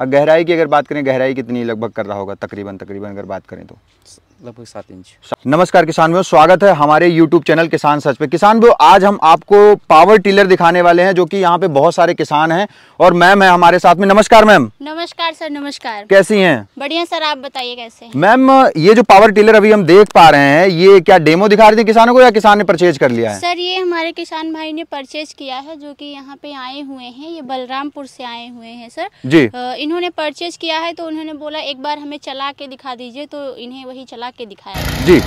और गहराई की अगर बात करें गहराई कितनी लगभग कर रहा होगा तकरीबन तकरीबन अगर बात करें तो लगभग सात इंच नमस्कार किसान भाई स्वागत है हमारे YouTube चैनल किसान सच पे किसान भाई आज हम आपको पावर टिलर दिखाने वाले हैं जो कि यहाँ पे बहुत सारे किसान हैं और मैम है हमारे साथ में नमस्कार मैम नमस्कार सर नमस्कार कैसी हैं बढ़िया सर आप बताइए कैसे मैम ये जो पावर टिलर अभी हम देख पा रहे हैं ये क्या डेमो दिखा रहे थे किसानों को या किसान ने परचेज कर लिया है सर ये हमारे किसान भाई ने परचेज किया है जो की यहाँ पे आए हुए है ये बलरामपुर से आए हुए है सर जी इन्होंने परचेज किया है तो उन्होंने बोला एक बार हमें चला के दिखा दीजिए तो इन्हें वही चला के दिखाया जी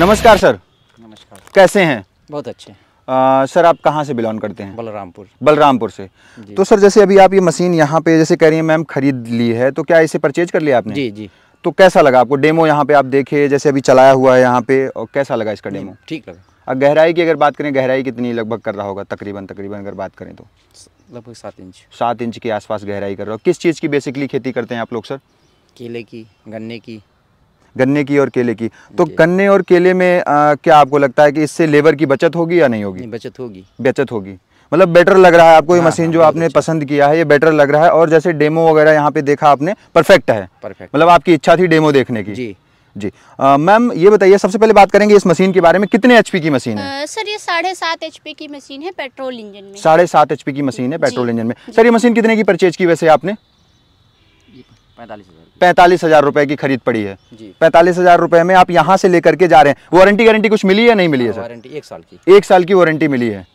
नमस्कार सर नमस्कार कैसे हैं बहुत अच्छे आ, सर आप कहाँ से बिलोंग करते हैं बलरामपुर बलरामपुर से तो सर जैसे अभी आप ये मशीन यहाँ पे जैसे कह रही हैं मैम खरीद ली है तो क्या इसे परचेज कर लिया आपने जी जी तो कैसा लगा आपको डेमो यहाँ पे आप देखे जैसे अभी चलाया हुआ है यहाँ पे और कैसा लगा इसका डेमो ठीक लगा अब गहराई की अगर बात करें गहराई कितनी लगभग कर रहा होगा तकरीबन तकरीबन अगर बात करें तो लगभग सात इंच सात इंच के आसपास गहराई कर रहा हो किस चीज़ की बेसिकली खेती करते हैं आप लोग सर केले की गन्ने की गन्ने की और केले की तो गन्ने और केले में आ, क्या आपको लगता है कि इससे लेबर की बचत होगी या नहीं होगी बचत होगी बचत होगी मतलब बेटर लग रहा है आपको ये हाँ, मशीन हाँ, जो आपने अच्छा। पसंद किया है ये बेटर लग रहा है और जैसे डेमो वगैरह यहाँ पे देखा आपने परफेक्ट है परफेक्ट मतलब आपकी इच्छा थी डेमो देखने की जी जी मैम ये बताइए सबसे पहले बात करेंगे इस मशीन के बारे में कितने एच की मशीन है आ, सर ये साढ़े सात एच की मशीन है पेट्रोल इंजन में साढ़े सात एच की मशीन है पेट्रोल इंजन में सर ये मशीन कितने की परचेज की वैसे आपने पैंतालीस हजार रुपए की खरीद पड़ी है पैंतालीस हजार रुपए में आप यहाँ से लेकर के जा रहे हैं वारंटी गारंटी कुछ मिली है नहीं मिली है सर वारंटी एक साल की एक साल की वारंटी मिली है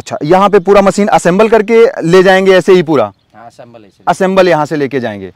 अच्छा यहाँ पे पूरा मशीन असेंबल करके ले जाएंगे ऐसे ही पूरा असेंबल हाँ, यहाँ से लेके जाएंगे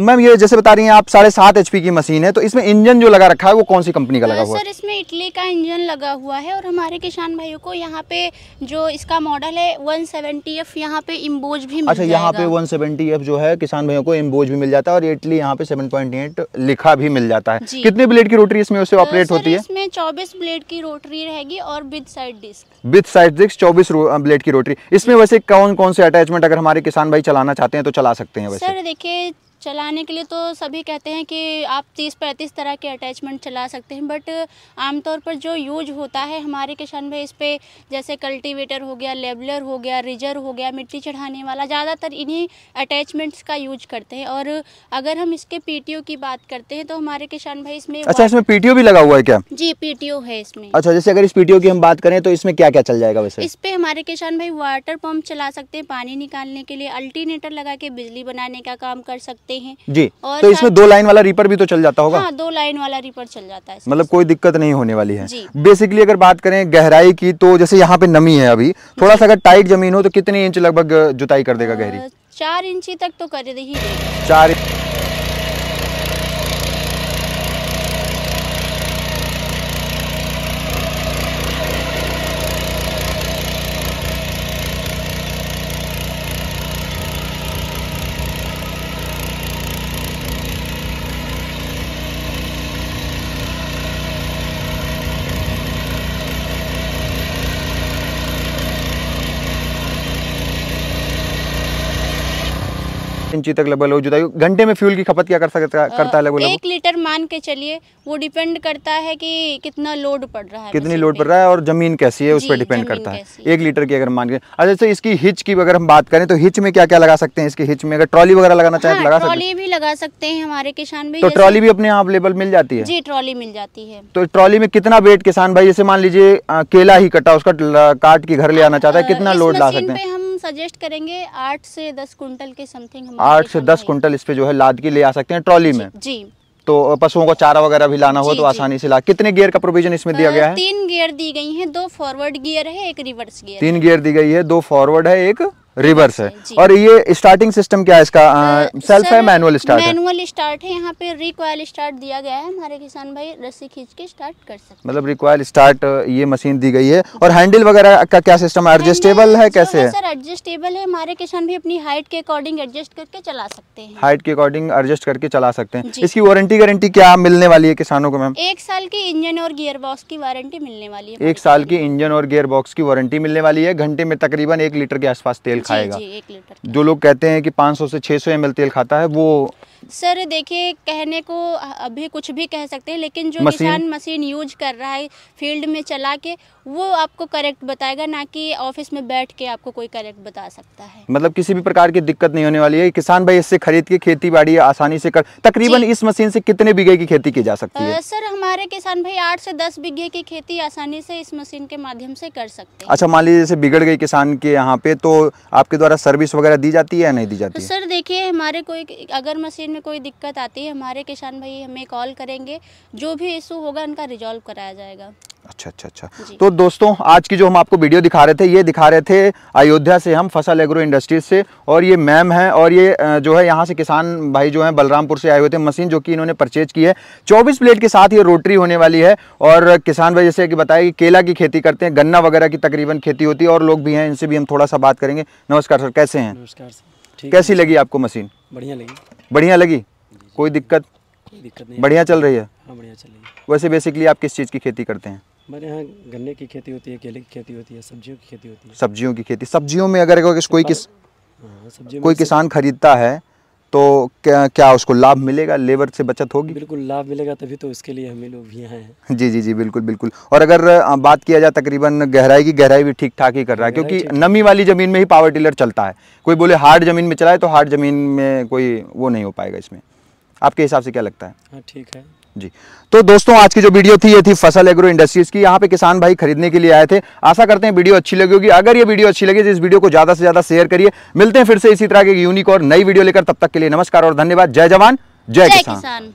मैम ये जैसे बता रही हैं आप साढ़े सात एच की मशीन है तो इसमें इंजन जो लगा रखा है वो कौन सी कंपनी का लगा हुआ है सर इसमें इटली का इंजन लगा हुआ है और हमारे किसान भाइयों को यहाँ पे जो इसका मॉडल है 170 सेवेंटी एफ यहाँ पे इम्बोज भी मिल अच्छा यहाँ पे 170 सेवेंटी एफ जो है किसान भाइयों को इम्बोज भी मिल जाता है और इटली यहाँ पे सेवन लिखा भी मिल जाता है कितने ब्लेड की रोटरी इसमें उसे ऑपरेट होती है इसमें चौबीस ब्लेड की रोटरी रहेगी और with side disc with side disc चौबीस ब्लेड की रोटरी इसमें वैसे कौन कौन से अटैचमेंट अगर हमारे किसान भाई चलाना चाहते हैं तो चला सकते हैं सर देखिये चलाने के लिए तो सभी कहते हैं कि आप तीस पैंतीस तरह के अटैचमेंट चला सकते हैं बट आमतौर पर जो यूज होता है हमारे किसान भाई इस पर जैसे कल्टीवेटर हो गया लेबलर हो गया रिजर हो गया मिट्टी चढ़ाने वाला ज़्यादातर इन्हीं अटैचमेंट्स का यूज करते हैं और अगर हम इसके पीटीओ की बात करते हैं तो हमारे किसान भाई इसमें अच्छा इसमें पीटीओ भी लगा हुआ है क्या जी पीटीओ है इसमें अच्छा जैसे अगर इस पीटीओ की हम बात करें तो इसमें क्या क्या चल जाएगा वैसे इस पर हमारे किसान भाई वाटर पंप चला सकते हैं पानी निकालने के लिए अल्टीनेटर लगा के बिजली बनाने का काम कर सकते जाते हैं जी और तो इसमें दो लाइन वाला रीपर भी तो चल जाता होगा हाँ, दो लाइन वाला रीपर चल जाता है मतलब कोई दिक्कत नहीं होने वाली है बेसिकली अगर बात करें गहराई की तो जैसे यहाँ पे नमी है अभी थोड़ा सा अगर टाइट जमीन हो तो कितने इंच लगभग जुताई कर देगा गहरी चार इंची तक तो कर ही चार इंच इंची तक लेवल हो घंटे में फ्यूल की खपत क्या कर सकता करता है लगभग एक लीटर मान के चलिए वो डिपेंड करता है कि कितना लोड पड़ रहा है कितनी लोड पड़ रहा है और जमीन कैसी है उस पर डिपेंड करता है एक लीटर की अगर मान के अच्छा इसकी हिच की अगर हम बात करें तो हिच में क्या क्या लगा सकते हैं इसकी हिच में अगर ट्रॉली वगैरह लगाना चाहे तो हाँ, लगा सकते ट्रॉली भी लगा सकते हैं हमारे किसान भी तो ट्रॉली भी अपने यहाँ अवेलेबल मिल जाती है जी ट्रॉली मिल जाती है तो ट्रॉली में कितना वेट किसान भाई जैसे मान लीजिए केला ही कटा उसका काट के घर ले आना चाहता है कितना लोड ला सकते हैं सजेस्ट करेंगे आठ से दस कुंटल के समथिंग आठ से दस कुंटल इस पे जो है लाद के ले आ सकते हैं ट्रॉली में जी तो पशुओं को चारा वगैरह भी लाना हो तो आसानी से ला कितने गियर का प्रोविजन इसमें दिया गया है तीन गियर दी गई है दो फॉरवर्ड गियर है एक रिवर्स गियर तीन गियर दी गई है दो फॉरवर्ड है एक रिवर्स है और ये स्टार्टिंग सिस्टम क्या है इसका सेल्फ है मैनुअल स्टार्ट मैनुअल स्टार्ट है यहाँ पे रिकॉयल स्टार्ट दिया गया है हमारे किसान भाई रस्सी खींच के स्टार्ट कर सकते मतलब रिकॉयल स्टार्ट ये मशीन दी गई है और हैंडल वगैरह का क्या सिस्टम एडजस्टेबल है कैसे है सर एडजस्टेबल है हमारे किसान भी अपनी हाइट के अकॉर्डिंग एडजस्ट करके चला सकते हैं हाइट के अकॉर्डिंग एडजस्ट करके चला सकते हैं इसकी वारंटी गारंटी क्या मिलने वाली है किसानों को मैम एक साल की इंजन और गियर बॉक्स की वारंटी मिलने वाली है एक साल की इंजन और गियर बॉक्स की वारंटी मिलने वाली है घंटे में तकरीबन एक लीटर के आसपास तेल खाएगा जी, जी, जो लोग कहते हैं कि 500 से 600 सौ तेल खाता है वो सर देखिए कहने को अभी कुछ भी कह सकते हैं लेकिन जो किसान मशीन यूज कर रहा है फील्ड में चला के वो आपको करेक्ट बताएगा ना कि ऑफिस में बैठ के आपको कोई करेक्ट बता सकता है मतलब किसी भी प्रकार की दिक्कत नहीं होने वाली है किसान भाई इससे खरीद के खेती बाड़ी आसानी से कर तकरीबन इस मशीन से कितने बीघे की खेती की जा सकती है सर हमारे किसान भाई आठ से दस बीघे की खेती आसानी से इस मशीन के माध्यम से कर सकते हैं अच्छा मान लीजिए बिगड़ गई किसान के यहाँ पे तो आपके द्वारा सर्विस वगैरह दी जाती है या नहीं दी जाती सर देखिए हमारे कोई अगर मशीन में कोई दिक्कत आती है हमारे किसान भाई हमें कॉल करेंगे जो भी इशू होगा उनका रिजॉल्व कराया जाएगा अच्छा अच्छा अच्छा तो दोस्तों आज की जो हम आपको वीडियो दिखा रहे थे ये दिखा रहे थे अयोध्या से हम फसल एग्रो इंडस्ट्रीज से और ये मैम है और ये जो है यहाँ से किसान भाई जो है बलरामपुर से आए हुए थे मशीन जो कि इन्होंने परचेज की है 24 प्लेट के साथ ये रोटरी होने वाली है और किसान भाई जैसे कि बताया कि केला की खेती करते हैं गन्ना वगैरह की तकरीबन खेती होती है और लोग भी हैं इनसे भी हम थोड़ा सा बात करेंगे नमस्कार सर कैसे हैं नमस्कार सर कैसी लगी आपको मशीन बढ़िया लगी बढ़िया लगी कोई दिक्कत कोई दिक्कत नहीं बढ़िया चल रही है हाँ बढ़िया चल रही है वैसे बेसिकली आप किस चीज़ की खेती करते हैं हमारे यहाँ गन्ने की खेती होती है केले की खेती होती है सब्जियों की खेती होती है सब्जियों की खेती सब्जियों में अगर कोई किस कोई हाँ, किसान खरीदता है तो क्या, क्या उसको लाभ मिलेगा लेबर से बचत होगी बिल्कुल लाभ मिलेगा तभी तो इसके लिए हमें लोग यहाँ हैं जी जी जी बिल्कुल बिल्कुल और अगर बात किया जाए तकरीबन गहराई की गहराई भी ठीक ठाक ही कर रहा है क्योंकि नमी वाली ज़मीन में ही पावर टिलर चलता है कोई बोले हार्ड ज़मीन में चलाए तो हार्ड ज़मीन में कोई वो नहीं हो पाएगा इसमें आपके हिसाब से क्या लगता है हाँ ठीक है जी तो दोस्तों आज की जो वीडियो थी ये थी फसल एग्रो इंडस्ट्रीज की यहाँ पे किसान भाई खरीदने के लिए आए थे आशा करते हैं वीडियो अच्छी लगी होगी अगर ये वीडियो अच्छी लगी तो इस वीडियो को ज़्यादा से ज़्यादा शेयर करिए मिलते हैं फिर से इसी तरह के यूनिक और नई वीडियो लेकर तब तक के लिए नमस्कार और धन्यवाद जय जवान जय किसान